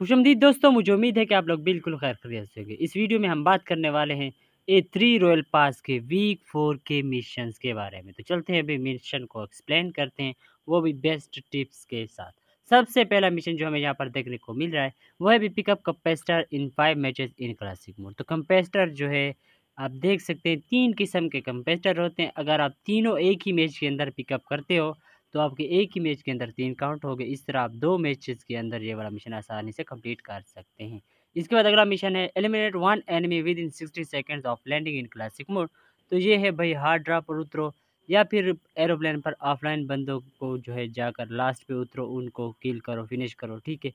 खुशमदीद दोस्तों मुझे उम्मीद है कि आप लोग बिल्कुल खैर खरीद होंगे इस वीडियो में हम बात करने वाले हैं ए थ्री रॉयल पास के वीक फोर के मिशन के बारे में तो चलते हैं अभी मिशन को एक्सप्लेन करते हैं वो भी बेस्ट टिप्स के साथ सबसे पहला मिशन जो हमें यहाँ पर देखने को मिल रहा है वह है भी pickup compensator in five matches in classic mode तो कंपेस्टर जो है आप देख सकते हैं तीन किस्म के कंपेस्टर होते हैं अगर आप तीनों एक ही मैच के अंदर पिकअप करते हो तो आपके एक ही मैच के अंदर तीन काउंट हो गए इस तरह आप दो मैचेस के अंदर ये वाला मिशन आसानी से कंप्लीट कर सकते हैं इसके बाद अगला मिशन है eliminate one enemy within sixty seconds of landing in classic mode तो ये है भाई हार्ड ड्रा पर उतरो या फिर एरोप्लेन पर ऑफलाइन बंदों को जो है जाकर लास्ट पे उतरो उनको किल करो फिनिश करो ठीक है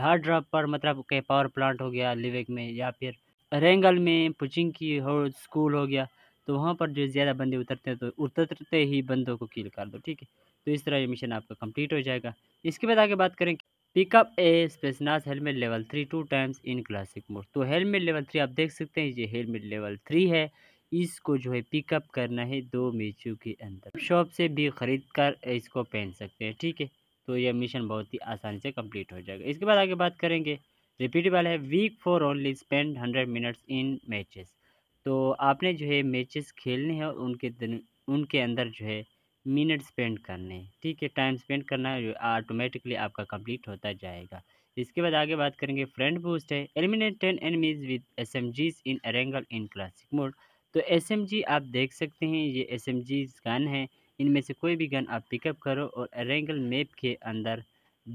हार्ड ड्रॉप पर मतलब के पावर प्लांट हो गया लिविक में या फिर रेंगल में पुचिंग की हो स्कूल हो गया तो वहाँ पर जो ज़्यादा बंदे उतरते हैं तो उतरते ही बंदों को किल कर दो ठीक है तो इस तरह ये मिशन आपका कंप्लीट हो जाएगा इसके बाद आगे बात करें pickup a Spetsnaz helmet level three two times in classic mode तो हेलमेट लेवल थ्री आप देख सकते हैं ये हेलमेट लेवल थ्री है इसको जो है पिकअप करना है दो मैचों के अंदर शॉप से भी ख़रीद कर इसको पहन सकते हैं ठीक है तो यह मिशन बहुत ही आसानी से कंप्लीट हो जाएगा इसके बाद आगे बात करेंगे रिपीटेबल है week four only spend hundred minutes in matches तो आपने जो है मैचेस खेलने हैं और उनके दिन उनके अंदर जो है मिनट स्पेंड करने हैं ठीक है टाइम स्पेंड करना ऑटोमेटिकली आपका कंप्लीट होता जाएगा इसके बाद आगे बात करेंगे फ्रेंड बूस्ट है eliminate ten enemies with S M Gs in Erangel in classic mode तो एस एम जी आप देख सकते हैं ये एस एम जीज गन है इनमें से कोई भी गन आप पिकअप करो और अरेंगल मैप के अंदर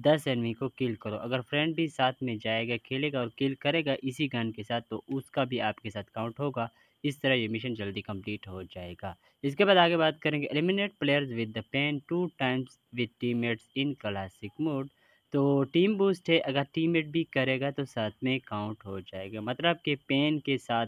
दस एनमी को किल करो अगर फ्रेंड भी साथ में जाएगा खेलेगा और किल करेगा इसी गन के साथ तो उसका भी आपके साथ काउंट होगा इस तरह ये मिशन जल्दी कंप्लीट हो जाएगा इसके बाद आगे बात करेंगे eliminate players with the pan two times with teammates in classic mode तो टीम बूस्ट है अगर टीममेट भी करेगा तो साथ में काउंट हो जाएगा मतलब कि पेन के साथ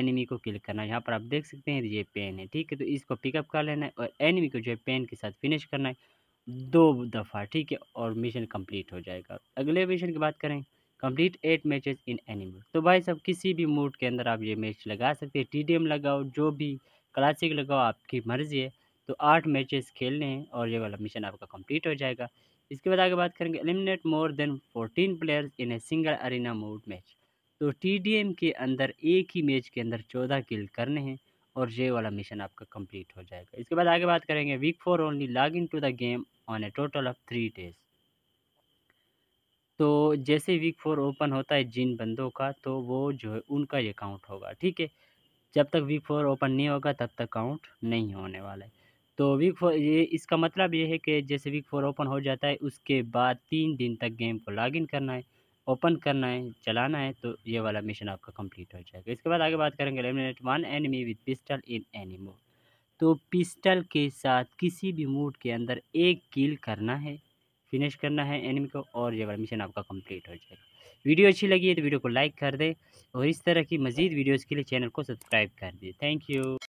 एनिमी को किल करना यहाँ पर आप देख सकते हैं ये पेन है ठीक है तो इसको पिकअप कर लेना है और एनिमी को जो है पेन के साथ फिनिश करना है दो दफ़ा ठीक है और मिशन कंप्लीट हो जाएगा अगले मिशन की बात करें complete eight matches in any mode तो भाई सब किसी भी मूड के अंदर आप ये मैच लगा सकते हैं टीडीएम लगाओ जो भी क्लासिक लगाओ आपकी मर्ज़ी है तो आठ मैचेस खेलने हैं और ये वाला मिशन आपका कंप्लीट हो जाएगा इसके बाद आगे बात करेंगे eliminate more than fourteen players in a single arena mode match तो टी के अंदर एक ही मैच के अंदर चौदह किल करने हैं और ये वाला मिशन आपका कंप्लीट हो जाएगा इसके बाद आगे बात करेंगे week four only log in to the game on a total of three days तो जैसे वीक फोर ओपन होता है जिन बंदों का तो वो जो है उनका ही अकाउंट होगा ठीक है जब तक वीक फोर ओपन नहीं होगा तब तक अकाउंट नहीं होने वाला है तो वीक फोर ये इसका मतलब ये है कि जैसे वीक फोर ओपन हो जाता है उसके बाद तीन दिन तक गेम को लॉगिन करना है ओपन करना है चलाना है तो ये वाला मिशन आपका कंप्लीट हो जाएगा इसके बाद आगे बात करेंगे eliminate one enemy with pistol in any mode तो पिस्टल के साथ किसी भी मूड के अंदर एक किल करना है फिनिश करना है एनिमी को और ये वाला मिशन आपका कंप्लीट हो जाएगा वीडियो अच्छी लगी है तो वीडियो को लाइक कर दे और इस तरह की मज़ीद वीडियोज़ के लिए चैनल को सब्सक्राइब कर दे थैंक यू